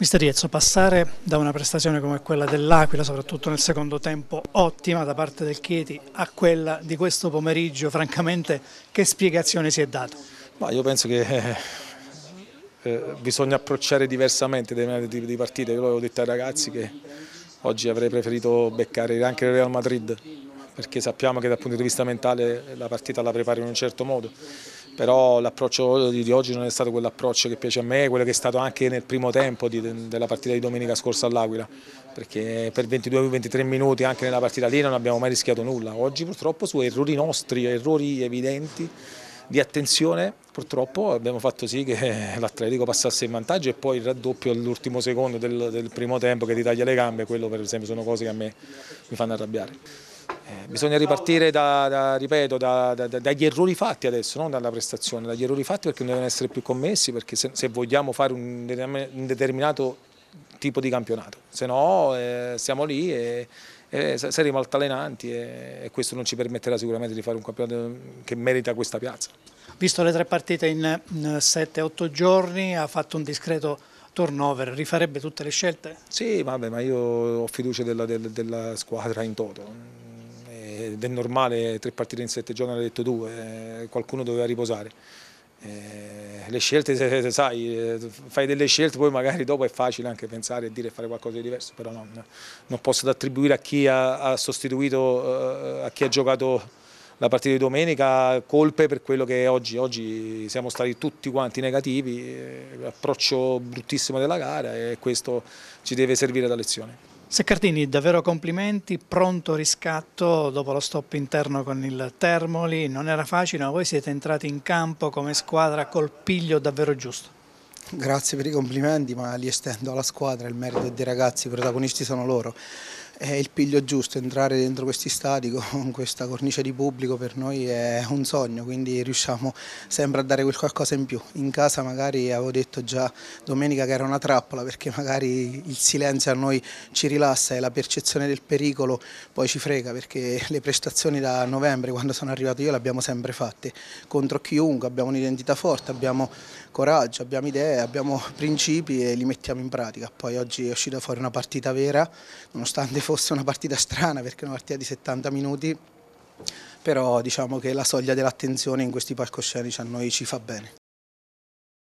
Mister Riezzo, passare da una prestazione come quella dell'Aquila, soprattutto nel secondo tempo ottima da parte del Chieti, a quella di questo pomeriggio, francamente che spiegazione si è data? Ma io penso che eh, eh bisogna approcciare diversamente determinati tipi di partite, io l'avevo detto ai ragazzi che oggi avrei preferito beccare anche il Real Madrid perché sappiamo che dal punto di vista mentale la partita la prepara in un certo modo però l'approccio di, oggi non è stato quell'approccio che piace a me, quello che è stato anche nel primo tempo di, della partita di domenica scorsa all'Aquila, perché per 22-23 minuti anche nella partita lì non abbiamo mai rischiato nulla, oggi purtroppo su errori nostri, errori evidenti di attenzione purtroppo abbiamo fatto sì che l'Atletico passasse in vantaggio e poi il raddoppio all'ultimo secondo del, del primo tempo che ti taglia le gambe, quello per esempio sono cose che a me mi fanno arrabbiare. Eh, bisogna ripartire da, da, ripeto, da, dagli errori fatti adesso, non dalla prestazione, dagli errori fatti perché non devono essere più commessi, perché se, se vogliamo fare un, un, determinato tipo di campionato, se no eh, siamo lì e, e saremo altalenanti e, e questo non ci permetterà sicuramente di fare un campionato che merita questa piazza. Visto le tre partite in 7-8 giorni, ha fatto un discreto turnover, rifarebbe tutte le scelte? Sì, vabbè, ma io ho fiducia della, della, della squadra in toto del normale tre partite in sette giorni, ha detto due, eh, qualcuno doveva riposare. Eh, le scelte, sai, eh, fai delle scelte, poi magari dopo è facile anche pensare e dire fare qualcosa di diverso, però non, non posso attribuire a chi ha, ha sostituito, eh, a chi ha giocato la partita di domenica, colpe per quello che è oggi. Oggi siamo stati tutti quanti negativi, eh, approccio bruttissimo della gara e questo ci deve servire da lezione. Seccardini, davvero complimenti, pronto riscatto dopo lo stop interno con il Termoli, non era facile ma voi siete entrati in campo come squadra col piglio davvero giusto. Grazie per i complimenti ma li estendo alla squadra, il merito dei ragazzi, i protagonisti sono loro è il piglio giusto, entrare dentro questi stadi con questa cornice di pubblico per noi è un sogno, quindi riusciamo sempre a dare quel qualcosa in più. In casa magari avevo detto già domenica che era una trappola perché magari il silenzio a noi ci rilassa e la percezione del pericolo poi ci frega perché le prestazioni da novembre quando sono arrivato io le abbiamo sempre fatte contro chiunque, abbiamo un'identità forte, abbiamo coraggio, abbiamo idee, abbiamo principi e li mettiamo in pratica. Poi oggi è uscita fuori una partita vera, nonostante fosse una partita strana perché è una partita di 70 minuti, però diciamo che la soglia dell'attenzione in questi palcoscenici a noi ci fa bene.